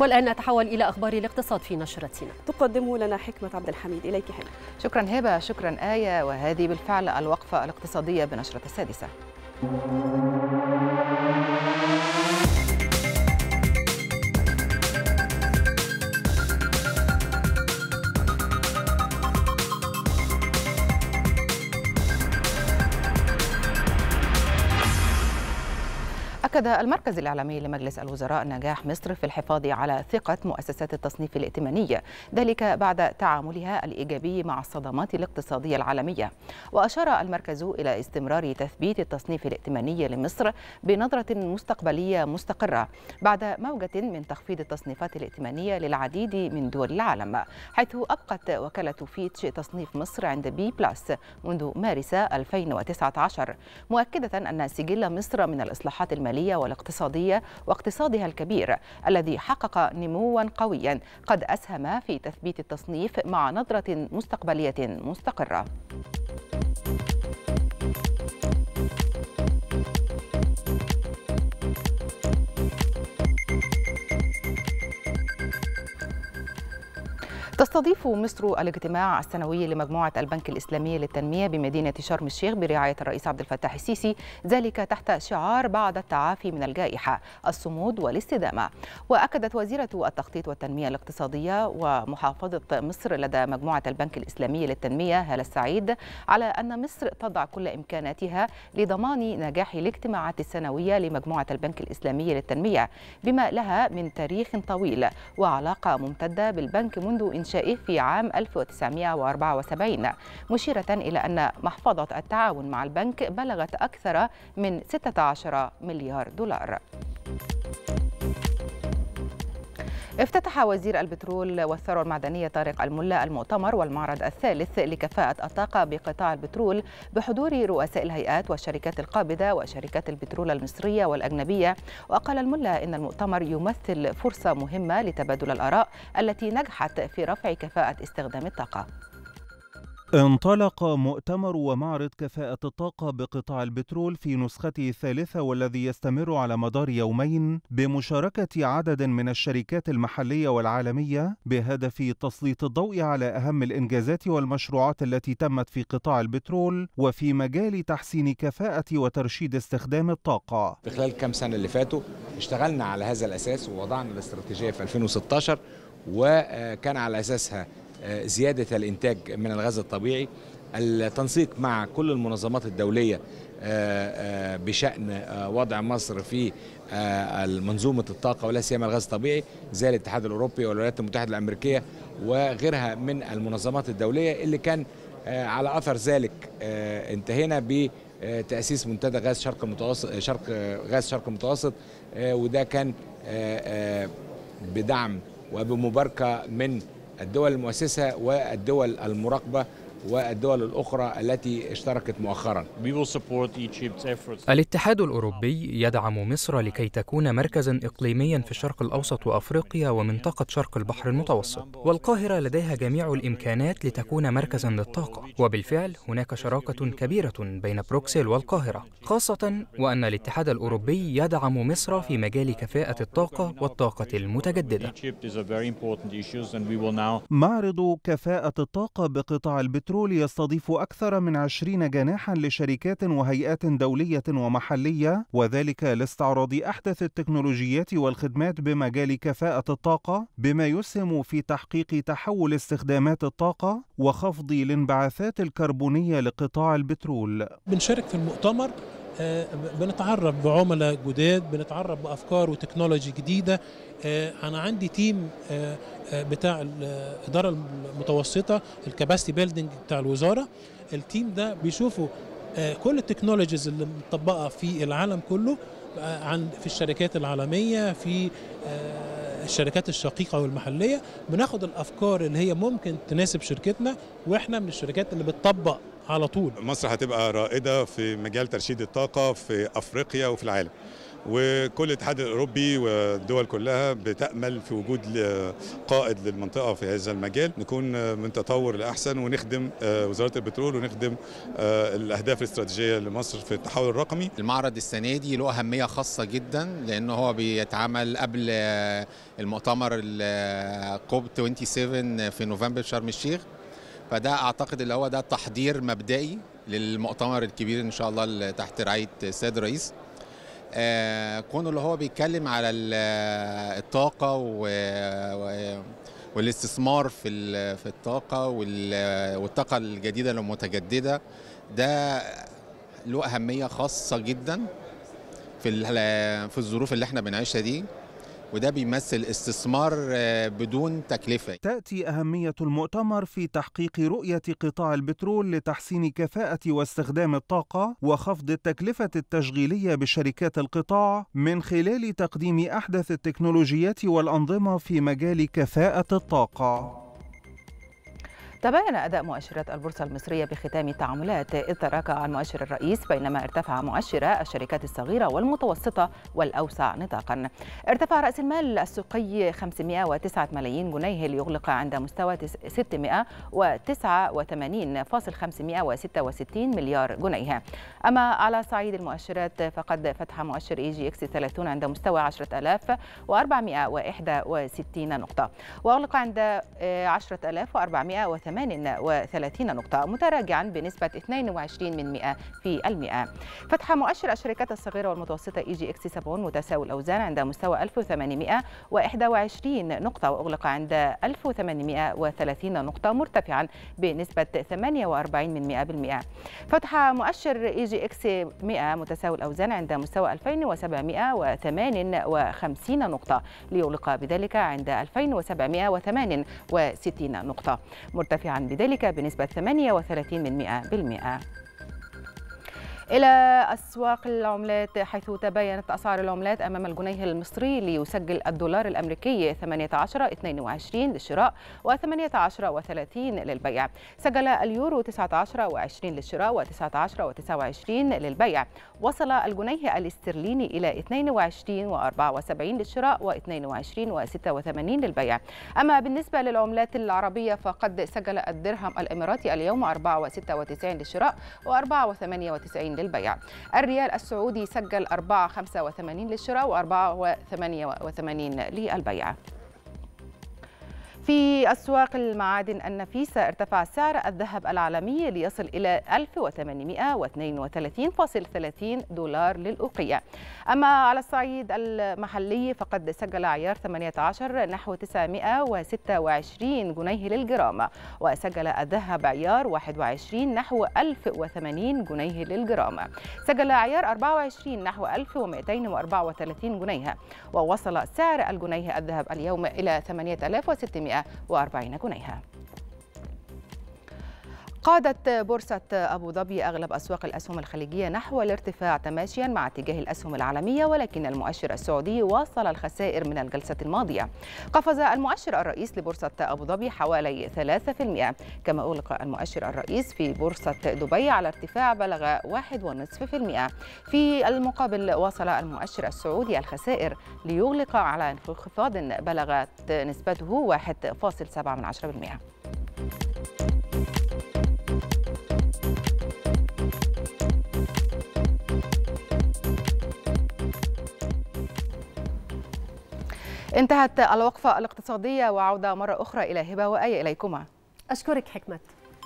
والآن نتحول إلى أخبار الاقتصاد في نشرتنا تقدمه لنا حكمة عبد الحميد إليك حكمة شكرا هبة شكرا آية وهذه بالفعل الوقفة الاقتصادية بنشرة السادسة أكد المركز الإعلامي لمجلس الوزراء نجاح مصر في الحفاظ على ثقة مؤسسات التصنيف الائتمانية ذلك بعد تعاملها الإيجابي مع الصدمات الاقتصادية العالمية وأشار المركز إلى استمرار تثبيت التصنيف الائتماني لمصر بنظرة مستقبلية مستقرة بعد موجة من تخفيض التصنيفات الائتمانية للعديد من دول العالم حيث أبقت وكالة فيتش تصنيف مصر عند بي بلس منذ مارس 2019 مؤكدة أن سجل مصر من الإصلاحات المالية المالية والاقتصادية واقتصادها الكبير الذي حقق نموا قويا قد أسهم في تثبيت التصنيف مع نظرة مستقبلية مستقرة. تستضيف مصر الاجتماع السنوي لمجموعة البنك الإسلامي للتنمية بمدينة شرم الشيخ برعاية الرئيس عبد الفتاح السيسي ذلك تحت شعار بعد التعافي من الجائحة الصمود والاستدامة وأكدت وزيرة التخطيط والتنمية الاقتصادية ومحافظة مصر لدى مجموعة البنك الإسلامي للتنمية هالة السعيد على أن مصر تضع كل إمكاناتها لضمان نجاح الاجتماعات السنوية لمجموعة البنك الإسلامي للتنمية بما لها من تاريخ طويل وعلاقة ممتدة بالبنك منذ إنشاء النسائي في عام 1974 مشيرة إلى أن محفظة التعاون مع البنك بلغت أكثر من 16 مليار دولار. افتتح وزير البترول والثروة المعدنية طارق الملا المؤتمر والمعرض الثالث لكفاءة الطاقة بقطاع البترول بحضور رؤساء الهيئات والشركات القابضة وشركات البترول المصرية والأجنبية وقال الملا إن المؤتمر يمثل فرصة مهمة لتبادل الآراء التي نجحت في رفع كفاءة استخدام الطاقة انطلق مؤتمر ومعرض كفاءة الطاقة بقطاع البترول في نسخته الثالثة والذي يستمر على مدار يومين بمشاركة عدد من الشركات المحلية والعالمية بهدف تسليط الضوء على أهم الإنجازات والمشروعات التي تمت في قطاع البترول وفي مجال تحسين كفاءة وترشيد استخدام الطاقة. في خلال كم سنة اللي فاتوا اشتغلنا على هذا الأساس ووضعنا الاستراتيجية في 2016 وكان على أساسها آه، زيادة الإنتاج من الغاز الطبيعي التنسيق مع كل المنظمات الدولية آه، آه، بشأن وضع مصر في منظومة الطاقة ولا سيما الغاز الطبيعي زي الاتحاد الأوروبي والولايات المتحدة الأمريكية وغيرها من المنظمات الدولية اللي كان على أثر ذلك انتهينا بتأسيس منتدى غاز شرق المتوسط شرق غاز شرق المتوسط وده كان بدعم وبمباركة من الدول المؤسسة والدول المراقبة والدول الأخرى التي اشتركت مؤخرا الاتحاد الأوروبي يدعم مصر لكي تكون مركزا إقليميا في الشرق الأوسط وأفريقيا ومنطقة شرق البحر المتوسط والقاهرة لديها جميع الإمكانات لتكون مركزا للطاقة وبالفعل هناك شراكة كبيرة بين بروكسل والقاهرة خاصة وأن الاتحاد الأوروبي يدعم مصر في مجال كفاءة الطاقة والطاقة المتجددة معرض كفاءة الطاقة بقطاع البترول البترول يستضيف أكثر من 20 جناحا لشركات وهيئات دولية ومحلية وذلك لاستعراض أحدث التكنولوجيات والخدمات بمجال كفاءة الطاقة بما يسهم في تحقيق تحول استخدامات الطاقة وخفض الانبعاثات الكربونية لقطاع البترول بنشارك في المؤتمر آه، بنتعرف بعملاء جداد بنتعرف بافكار وتكنولوجي جديده آه، انا عندي تيم آه، بتاع الاداره المتوسطه الكباستي بيلدينج بتاع الوزاره التيم ده بيشوفوا كل التكنولوجيز اللي مطبقه في العالم كله عن في الشركات العالميه في الشركات الشقيقه والمحليه بناخد الافكار اللي هي ممكن تناسب شركتنا واحنا من الشركات اللي بتطبق على طول مصر هتبقى رائده في مجال ترشيد الطاقه في افريقيا وفي العالم وكل الاتحاد الاوروبي والدول كلها بتامل في وجود قائد للمنطقه في هذا المجال نكون من تطور لاحسن ونخدم آه، وزاره البترول ونخدم آه، الاهداف الاستراتيجيه لمصر في التحول الرقمي المعرض السنه دي له اهميه خاصه جدا لان هو بيتعمل قبل آه، المؤتمر الكوب 27 في نوفمبر شرم الشيخ فده اعتقد اللي هو ده تحضير مبدئي للمؤتمر الكبير ان شاء الله اللي تحت رعايه السيد الرئيس آه كونه اللي هو بيتكلم على الطاقه و... و... والاستثمار في في الطاقه وال... والطاقه الجديده المتجدده ده له اهميه خاصه جدا في ال... في الظروف اللي احنا بنعيشها دي وده بيمثل استثمار آه، بدون تكلفة تأتي أهمية المؤتمر في تحقيق رؤية قطاع البترول لتحسين كفاءة واستخدام الطاقة وخفض التكلفة التشغيلية بشركات القطاع من خلال تقديم أحدث التكنولوجيات والأنظمة في مجال كفاءة الطاقة تباين أداء مؤشرات البورصة المصرية بختام التعاملات إذ تراجع المؤشر الرئيس بينما ارتفع مؤشر الشركات الصغيرة والمتوسطة والأوسع نطاقا ارتفع رأس المال السوقي 509 ملايين جنيه ليغلق عند مستوى 689.566 مليار جنيه أما على صعيد المؤشرات فقد فتح مؤشر إي جي إكس 30 عند مستوى 10461 نقطة وأغلق عند 10400 آه، 38 نقطة متراجعا بنسبة 22 من 100 في المئة فتح مؤشر الشركات الصغيرة والمتوسطة إي جي إكس 70 متساوي الأوزان عند مستوى 1821 نقطة وأغلق عند 1830 نقطة مرتفعا بنسبة 48 من 100 بالمئة فتح مؤشر إي جي إكس 100 متساوي الأوزان عند مستوى 2758 نقطة ليغلق بذلك عند 2768 نقطة مرتفعا يرتفع عن بنسبة 38% إلى أسواق العملات حيث تباينت أسعار العملات أمام الجنيه المصري ليسجل الدولار الأمريكي 18.22 للشراء و18.30 للبيع سجل اليورو 19.20 للشراء و19.29 للبيع وصل الجنيه الاسترليني إلى 22.74 للشراء و22.86 للبيع أما بالنسبة للعملات العربية فقد سجل الدرهم الإماراتي اليوم 4.96 للشراء و4.98 للبيع الريال السعودي سجل 4.85 للشراء و4.88 للبيع في أسواق المعادن النفيسة ارتفع سعر الذهب العالمي ليصل إلى 1832.30 دولار للأوقية أما على الصعيد المحلي فقد سجل عيار 18 نحو 926 جنيه للجرام وسجل الذهب عيار 21 نحو 1080 جنيه للجرام سجل عيار 24 نحو 1234 جنيه ووصل سعر الجنيه الذهب اليوم إلى 8600 140 جنيها قادت بورصة أبو ظبي أغلب أسواق الأسهم الخليجية نحو الارتفاع تماشيا مع اتجاه الأسهم العالمية ولكن المؤشر السعودي واصل الخسائر من الجلسة الماضية قفز المؤشر الرئيس لبورصة أبو ظبي حوالي 3% كما أغلق المؤشر الرئيس في بورصة دبي على ارتفاع بلغ 1.5% في المقابل واصل المؤشر السعودي الخسائر ليغلق على انخفاض بلغت نسبته 1.7% انتهت الوقفة الاقتصادية وعودة مرة أخرى إلى هبة وآية إليكما أشكرك حكمت